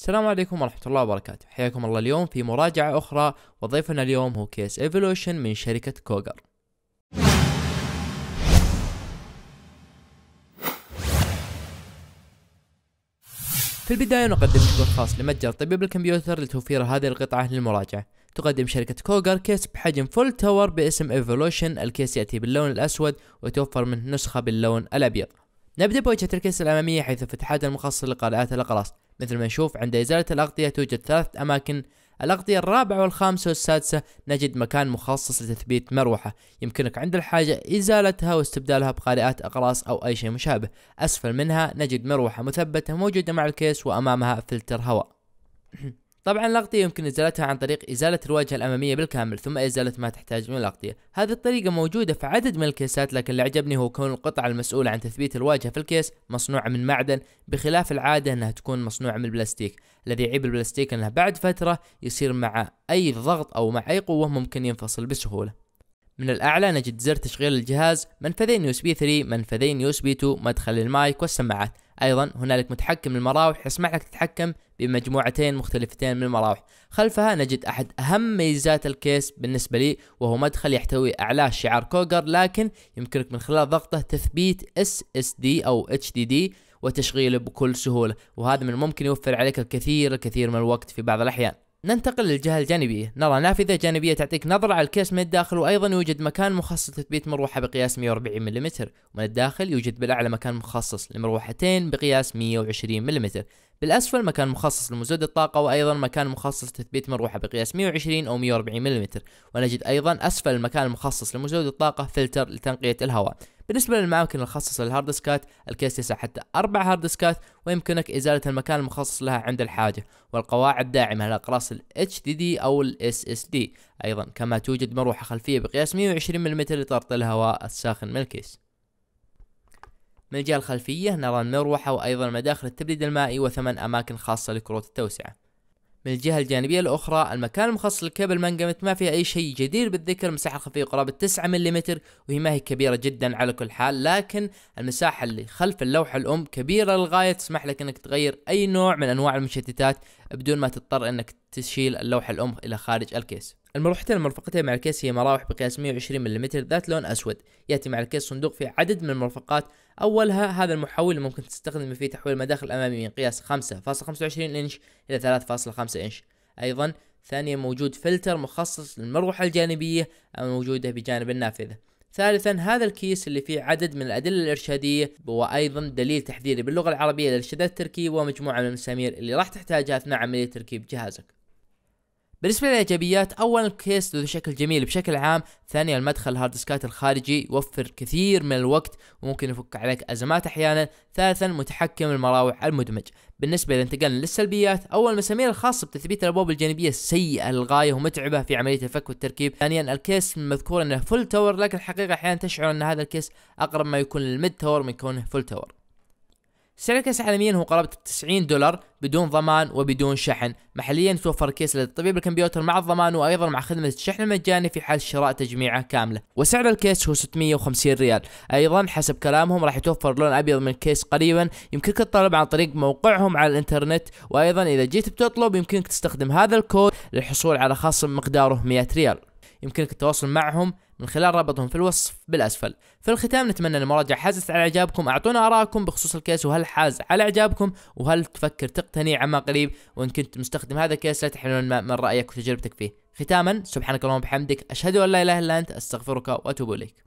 السلام عليكم ورحمة الله وبركاته حياكم الله اليوم في مراجعة أخرى وضيفنا اليوم هو كيس ايفولوشن من شركة كوغر في البداية نقدم شكر خاص لمتجر طبيب الكمبيوتر لتوفير هذه القطعة للمراجعة تقدم شركة كوغر كيس بحجم فول تاور باسم ايفولوشن الكيس يأتي باللون الأسود وتوفر منه نسخة باللون الأبيض نبدأ بوجهة الكيس الأمامية حيث فتحات المخصصة لقارئات الأقراص مثل ما نشوف عند إزالة الأغطية توجد ثلاثة أماكن الأغطية الرابعة والخامسة والسادسة نجد مكان مخصص لتثبيت مروحة يمكنك عند الحاجة إزالتها واستبدالها بقارئات أقراص أو أي شيء مشابه أسفل منها نجد مروحة مثبتة موجودة مع الكيس وأمامها فلتر هواء طبعا الأغطية يمكن إزالتها عن طريق إزالة الواجهة الأمامية بالكامل ثم إزالة ما تحتاج من الأغطية هذه الطريقة موجودة في عدد من الكيسات لكن اللي عجبني هو كون القطعة المسؤولة عن تثبيت الواجهة في الكيس مصنوعة من معدن بخلاف العادة أنها تكون مصنوعة من البلاستيك الذي يعيب البلاستيك أنه بعد فترة يصير مع أي ضغط أو مع أي قوة ممكن ينفصل بسهولة من الأعلى نجد زر تشغيل الجهاز منفذين يو اس بي 3 منفذين يو اس بي 2 مدخل المايك والسماعات أيضا هنالك متحكم المراوح يسمح لك تتحكم بمجموعتين مختلفتين من المراوح خلفها نجد أحد أهم ميزات الكيس بالنسبة لي وهو مدخل يحتوي أعلاه شعار كوغر لكن يمكنك من خلال ضغطه تثبيت SSD أو HDD وتشغيله بكل سهولة وهذا من الممكن يوفر عليك الكثير الكثير من الوقت في بعض الأحيان ننتقل للجهة الجانبية نرى نافذة جانبية تعطيك نظرة على الكيس من الداخل وأيضا يوجد مكان مخصص لتثبيت مروحة بقياس 140 ملم ومن الداخل يوجد بالأعلى مكان مخصص لمروحتين بقياس 120 ملم بالأسفل مكان مخصص لمزود الطاقة وأيضا مكان مخصص لتثبيت مروحة بقياس 120 أو 140 ملم ونجد أيضا أسفل المكان المخصص لمزود الطاقة فلتر لتنقية الهواء بالنسبة للأماكن المخصصة للهارد ديسكات الكيس يسع حتى أربع هارد ديسكات ويمكنك إزالة المكان المخصص لها عند الحاجة والقواعد داعمة لأقراص ال HDD أو ال SSD أيضا كما توجد مروحة خلفية بقياس 120 ملم لطرد الهواء الساخن من الكيس من الجهة الخلفية نرى المروحة وأيضا مداخل التبريد المائي وثمان أماكن خاصة لكروت التوسعة من الجهة الجانبية الأخرى المكان المخصص للكابل منقمة ما فيه أي شيء جدير بالذكر مساحة خفية قرابة 9 ملم وهي ما هي كبيرة جدا على كل حال لكن المساحة اللي خلف اللوحة الأم كبيرة للغاية تسمح لك أنك تغير أي نوع من أنواع المشتتات بدون ما تضطر أنك تشيل اللوحة الأم إلى خارج الكيس المروحتين المرفقتين مع الكيس هي مراوح بقياس 120 ملم ذات لون أسود يأتي مع الكيس صندوق فيه عدد من المرفقات أولها هذا المحول اللي ممكن تستخدمه في تحويل المداخل الأمامي من قياس 5.25 إنش إلى 3.5 إنش أيضا ثانيا موجود فلتر مخصص للمروحة الجانبية الموجودة بجانب النافذة ثالثا هذا الكيس اللي فيه عدد من الأدلة الإرشادية وأيضا دليل تحذيري باللغة العربية لإرشادات التركيب ومجموعة من المسامير اللي راح تحتاجها أثناء عملية تركيب جهازك بالنسبة للإيجابيات أولا الكيس ذو شكل جميل بشكل عام ثانيا المدخل الهاردسكات الخارجي يوفر كثير من الوقت وممكن يفك عليك أزمات أحيانا ثالثا متحكم المراوح المدمج بالنسبة انتقلنا للسلبيات أول المسامير الخاصة بتثبيت الأبواب الجانبية سيئة للغاية ومتعبة في عملية الفك والتركيب ثانيا الكيس المذكور أنه فول تاور لكن الحقيقة أحيانا تشعر أن هذا الكيس أقرب ما يكون للميد تاور من كونه فول تاور سعر الكاس عالميا هو قرابة 90 دولار بدون ضمان وبدون شحن محليا توفر كيس لدى الكمبيوتر مع الضمان وأيضا مع خدمة الشحن المجاني في حال شراء تجميعه كاملة وسعر الكيس هو 650 ريال أيضا حسب كلامهم راح يتوفر لون أبيض من الكيس قريبا يمكنك الطلب عن طريق موقعهم على الإنترنت وأيضا إذا جيت بتطلب يمكنك تستخدم هذا الكود للحصول على خصم مقداره 100 ريال يمكنك التواصل معهم من خلال رابطهم في الوصف بالأسفل في الختام نتمنى أن المراجعة حازت على إعجابكم أعطونا ارائكم بخصوص الكيس وهل حاز على إعجابكم وهل تفكر تقتني عما قريب وإن كنت مستخدم هذا الكيس لا تحرمنا من رأيك وتجربتك فيه ختاما سبحانك اللهم وبحمدك أشهد أن لا إله إلا أنت أستغفرك وأتوب إليك